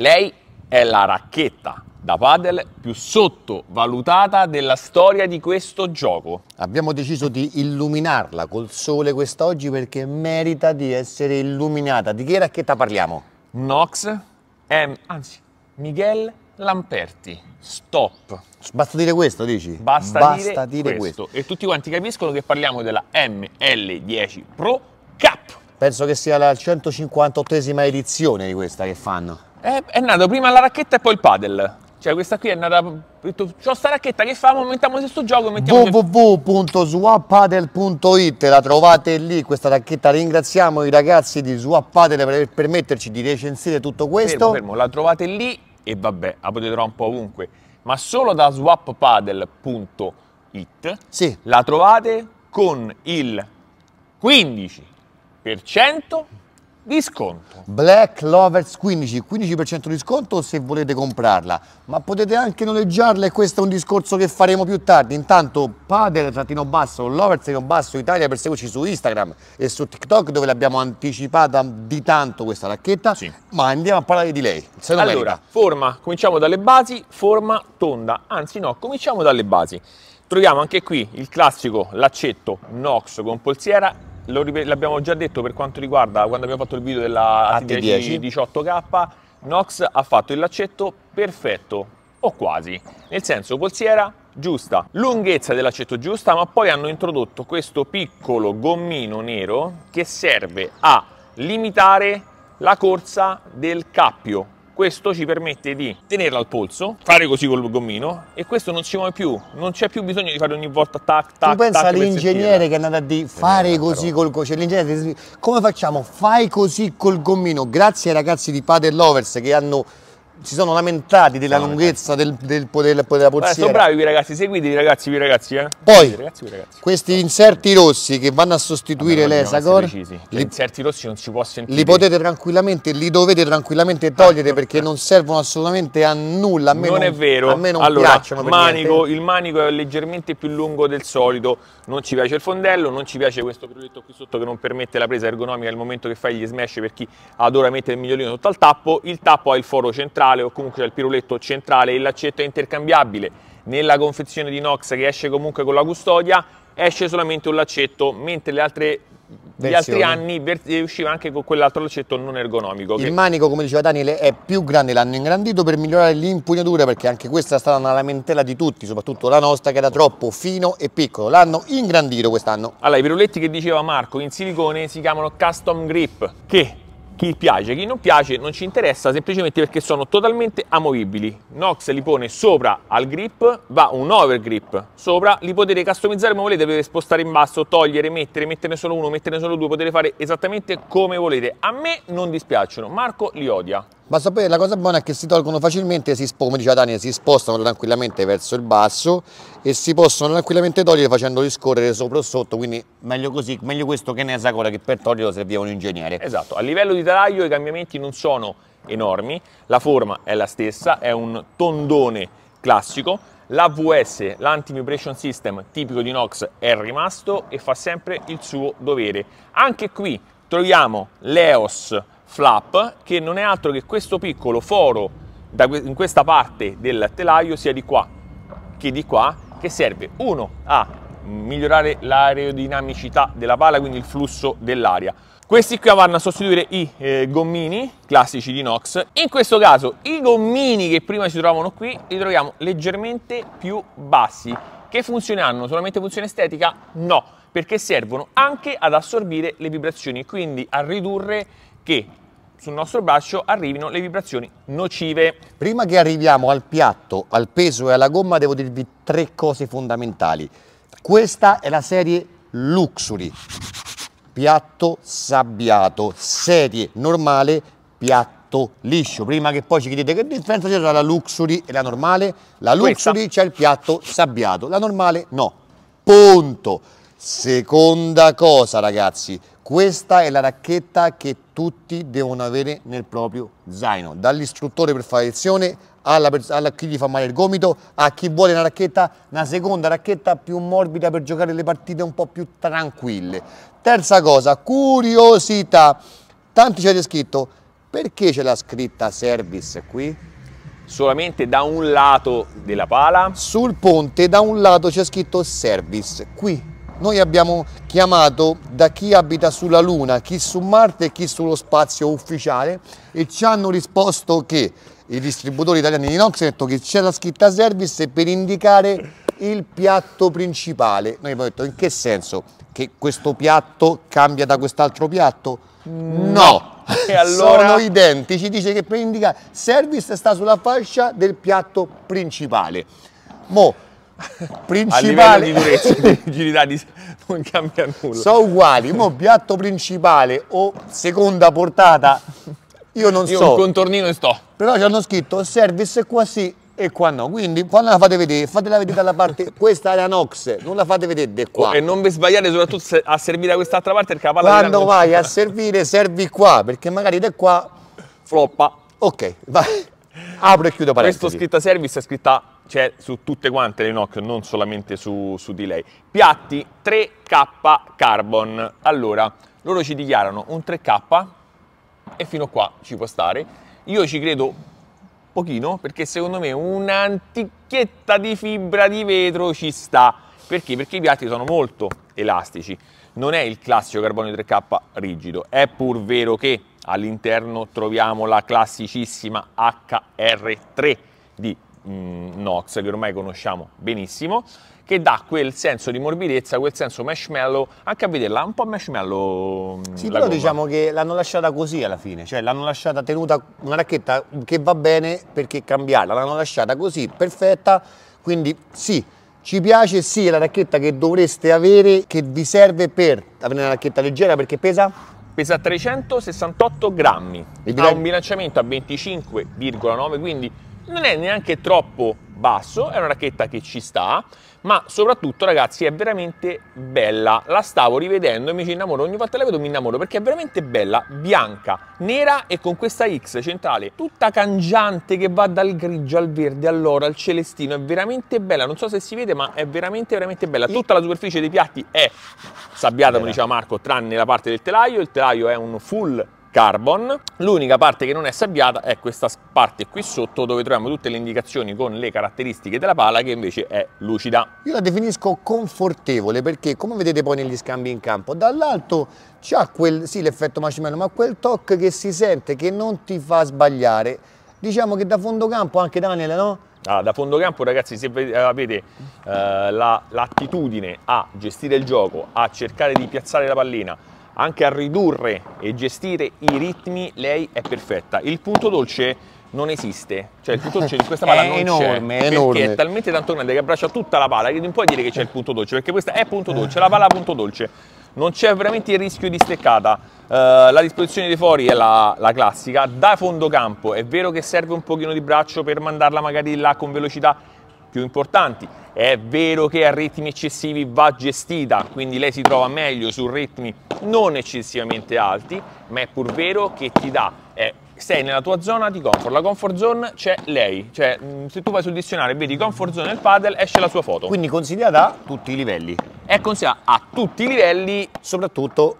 Lei è la racchetta da padel più sottovalutata della storia di questo gioco. Abbiamo deciso di illuminarla col sole quest'oggi perché merita di essere illuminata. Di che racchetta parliamo? Nox, M, anzi, Miguel Lamperti. Stop. Basta dire questo, dici? Basta, Basta dire, dire questo. questo. E tutti quanti capiscono che parliamo della ML10 Pro Cup. Penso che sia la 158esima edizione di questa che fanno. È, è nato prima la racchetta e poi il padel. Cioè questa qui è nata... Ho detto, c'ho sta racchetta che fa, mettiamo questo gioco, mettiamo... www.swappadel.it, la trovate lì, questa racchetta. Ringraziamo i ragazzi di Swappadel per permetterci di recensire tutto questo. Fermo, fermo, la trovate lì e vabbè, la potete trovare un po' ovunque. Ma solo da swappadel.it sì. la trovate con il 15% di sconto. Black Lovers 15, 15% di sconto se volete comprarla, ma potete anche noleggiarla e questo è un discorso che faremo più tardi. Intanto padel-basso, lovers-basso Italia per su Instagram e su TikTok dove l'abbiamo anticipata di tanto questa racchetta, sì. ma andiamo a parlare di lei. Se allora, merita. forma, cominciamo dalle basi, forma tonda, anzi no, cominciamo dalle basi. Troviamo anche qui il classico laccetto Nox con polsiera l'abbiamo già detto per quanto riguarda quando abbiamo fatto il video della AT10 18K, Nox ha fatto il laccetto perfetto, o quasi, nel senso polsiera giusta, lunghezza dell'accetto giusta, ma poi hanno introdotto questo piccolo gommino nero che serve a limitare la corsa del cappio questo ci permette di tenerla al polso, fare così col gommino e questo non ci muove più, non c'è più bisogno di fare ogni volta tac tac. Tu pensa all'ingegnere che è andato a dire fare eh, così col gommino, cioè l'ingegnere come facciamo? Fai così col gommino, grazie ai ragazzi di Padel Lovers che hanno si sono lamentati della no, lunghezza del, del, del, della pozziera. sono bravi vi ragazzi, seguiteli ragazzi, vi ragazzi. Eh. Poi, ragazzi, ragazzi. questi inserti rossi che vanno a sostituire Vabbè, l'Esagor, cioè, li, gli inserti rossi non si può sentire. Li potete tranquillamente, li dovete tranquillamente togliere ah, perché eh. non servono assolutamente a nulla. A me non, non è vero. A me non allora, piacciono manico, Il manico è leggermente più lungo del solito, non ci piace il fondello, non ci piace questo progetto qui sotto che non permette la presa ergonomica nel momento che fai gli smash per chi adora mettere il migliolino sotto al tappo. Il tappo ha il foro centrale centrale o comunque c'è il piruletto centrale, il laccetto è intercambiabile. Nella confezione di Nox che esce comunque con la custodia esce solamente un laccetto, mentre le altre gli altri anni eh, usciva anche con quell'altro laccetto non ergonomico. Il che... manico, come diceva Daniele, è più grande, l'hanno ingrandito per migliorare l'impugnatura, perché anche questa è stata una lamentela di tutti, soprattutto la nostra, che era troppo fino e piccolo. L'hanno ingrandito quest'anno. Allora, i piruletti che diceva Marco in silicone si chiamano Custom Grip, che chi piace, chi non piace, non ci interessa semplicemente perché sono totalmente amovibili. Nox li pone sopra al grip, va un overgrip sopra, li potete customizzare come volete, potete spostare in basso, togliere, mettere, metterne solo uno, metterne solo due, potete fare esattamente come volete. A me non dispiacciono, Marco li odia ma sapete la cosa buona è che si tolgono facilmente, si, come diceva Daniel, si spostano tranquillamente verso il basso e si possono tranquillamente togliere facendoli scorrere sopra o sotto, quindi meglio così, meglio questo che ne esagola che per toglierlo serviva un ingegnere. Esatto, a livello di telaio i cambiamenti non sono enormi, la forma è la stessa, è un tondone classico, l'AVS, l'Anti-Vibration System tipico di Nox è rimasto e fa sempre il suo dovere. Anche qui troviamo l'EOS flap che non è altro che questo piccolo foro in questa parte del telaio sia di qua che di qua che serve uno a migliorare l'aerodinamicità della pala quindi il flusso dell'aria questi qui vanno a sostituire i eh, gommini classici di Nox in questo caso i gommini che prima si trovavano qui li troviamo leggermente più bassi che funzioni hanno? Solamente funzione estetica? No, perché servono anche ad assorbire le vibrazioni, quindi a ridurre che sul nostro braccio arrivino le vibrazioni nocive. Prima che arriviamo al piatto, al peso e alla gomma devo dirvi tre cose fondamentali. Questa è la serie Luxury, piatto sabbiato, serie normale, piatto liscio. Prima che poi ci chiedete che differenza c'è tra la Luxury e la normale, la Luxury c'è il piatto sabbiato, la normale no. Punto. Seconda cosa ragazzi, questa è la racchetta che tutti devono avere nel proprio zaino, dall'istruttore per fare lezione, a chi gli fa male il gomito, a chi vuole una racchetta, una seconda racchetta più morbida per giocare le partite un po' più tranquille. Terza cosa, curiosità. Tanti ci avete scritto, perché c'è la scritta service qui? solamente da un lato della pala. Sul ponte da un lato c'è scritto service, qui noi abbiamo chiamato da chi abita sulla Luna, chi su Marte e chi sullo spazio ufficiale e ci hanno risposto che i distributori italiani di Nox hanno detto che c'è la scritta service per indicare il piatto principale. Noi abbiamo detto in che senso? Che questo piatto cambia da quest'altro piatto? No! E allora... Sono identici, dice che per indicare service sta sulla fascia del piatto principale. Mo, principale. di durezza, di rigidità, di... non cambia nulla. Sono uguali, mo piatto principale o seconda portata, io non io so. Io un contornino e sto. Però ci hanno scritto service qua sì e qua no, quindi quando la fate vedere, fatela vedere dalla parte, questa è la Nox, non la fate vedere da qua. Oh, e non vi sbagliate soprattutto a servire da quest'altra parte perché la palla Quando vai a servire servi qua, perché magari da qua... Floppa. Ok, vai. Apro e chiudo parentesi. Questo scritta service è scritta c'è su tutte quante le Nokia, non solamente su, su di lei. Piatti 3K Carbon. Allora, loro ci dichiarano un 3K e fino a qua ci può stare. Io ci credo pochino perché secondo me un'antichetta di fibra di vetro ci sta. Perché? Perché i piatti sono molto elastici. Non è il classico carbonio 3K rigido. È pur vero che all'interno troviamo la classicissima HR3 di mh, mm, Knox, che ormai conosciamo benissimo, che dà quel senso di morbidezza, quel senso marshmallow, anche a vederla un po' marshmallow. Mm, sì, però gomma. diciamo che l'hanno lasciata così alla fine, cioè l'hanno lasciata tenuta una racchetta che va bene perché cambiarla, l'hanno lasciata così, perfetta, quindi sì, ci piace, sì, è la racchetta che dovreste avere, che vi serve per avere una racchetta leggera perché pesa? pesa 368 grammi, ha un bilanciamento a 25,9, quindi non è neanche troppo basso, è una racchetta che ci sta, ma soprattutto ragazzi è veramente bella, la stavo rivedendo e mi ci innamoro, ogni volta la vedo mi innamoro perché è veramente bella, bianca, nera e con questa X centrale tutta cangiante che va dal grigio al verde all'oro al celestino, è veramente bella, non so se si vede ma è veramente veramente bella, tutta la superficie dei piatti è sabbiata come diceva Marco tranne la parte del telaio, il telaio è un full carbon. L'unica parte che non è sabbiata è questa parte qui sotto dove troviamo tutte le indicazioni con le caratteristiche della pala che invece è lucida. Io la definisco confortevole perché come vedete poi negli scambi in campo dall'alto c'ha quel, sì l'effetto marshmallow ma quel tocco che si sente che non ti fa sbagliare. Diciamo che da fondo campo anche Daniele no? Allora, ah, da fondo campo ragazzi se eh, avete eh, l'attitudine la, a gestire il gioco, a cercare di piazzare la pallina, anche a ridurre e gestire i ritmi, lei è perfetta. Il punto dolce non esiste, cioè il punto dolce di questa palla è non enorme, c'è, è enorme. è talmente tanto grande che abbraccia tutta la palla che non puoi dire che c'è il punto dolce, perché questa è punto dolce, la palla è punto dolce. Non c'è veramente il rischio di steccata, uh, la disposizione dei fori è la, la classica, da fondo campo è vero che serve un pochino di braccio per mandarla magari là con velocità, più importanti. È vero che a ritmi eccessivi va gestita, quindi lei si trova meglio su ritmi non eccessivamente alti, ma è pur vero che ti dà, eh, sei nella tua zona di comfort, la comfort zone c'è lei, cioè mm, se tu vai sul dizionario e vedi comfort zone nel paddle esce la sua foto. Quindi consigliata a tutti i livelli. È consigliata a tutti i livelli. Soprattutto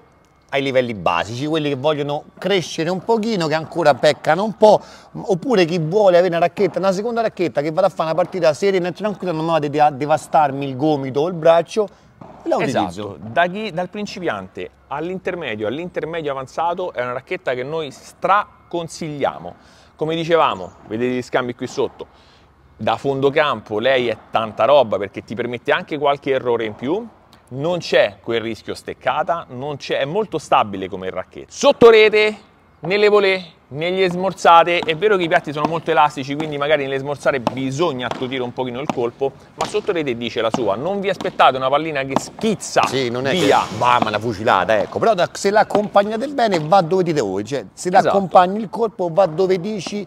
ai livelli basici, quelli che vogliono crescere un pochino, che ancora peccano un po', oppure chi vuole avere una racchetta, una seconda racchetta che vada a fare una partita serena e tranquilla, non vado a devastarmi il gomito o il braccio, la esatto. Da chi, dal principiante all'intermedio, all'intermedio avanzato è una racchetta che noi straconsigliamo. Come dicevamo, vedete gli scambi qui sotto, da fondo campo lei è tanta roba perché ti permette anche qualche errore in più, non c'è quel rischio steccata, non c'è, è molto stabile come il racket. Sotto rete, nelle volée, negli smorzate, è vero che i piatti sono molto elastici, quindi magari nelle smorzate bisogna attutire un pochino il colpo, ma sotto rete dice la sua, non vi aspettate una pallina che schizza sì, non è via. Che, mamma, una fucilata, ecco, però se l'accompagnate bene va dove dite voi, cioè se esatto. l'accompagni il colpo va dove dici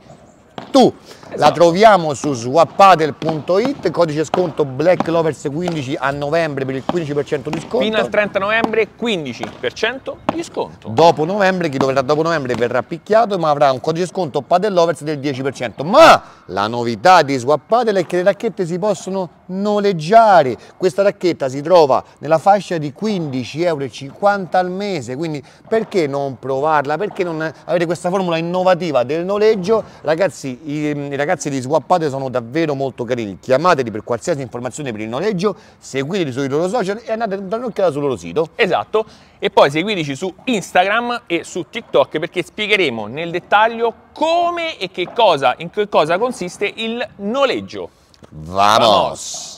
tu. Esatto. La troviamo su swappadel.it, codice sconto Black Lovers 15 a novembre per il 15% di sconto. Fino al 30 novembre 15% di sconto. Dopo novembre, chi dovrà dopo novembre verrà picchiato ma avrà un codice sconto Padel Lovers del 10%. Ma la novità di Swappadel è che le racchette si possono noleggiare. Questa racchetta si trova nella fascia di 15,50 euro al mese, quindi perché non provarla? Perché non avere questa formula innovativa del noleggio? Ragazzi, i, i ragazzi di Swappate sono davvero molto carini, chiamateli per qualsiasi informazione per il noleggio, seguiteli sui loro social e andate a dare un'occhiata sul loro sito. Esatto, e poi seguiteci su Instagram e su TikTok perché spiegheremo nel dettaglio come e che cosa, in che cosa consiste il noleggio. Vamos. Vamos.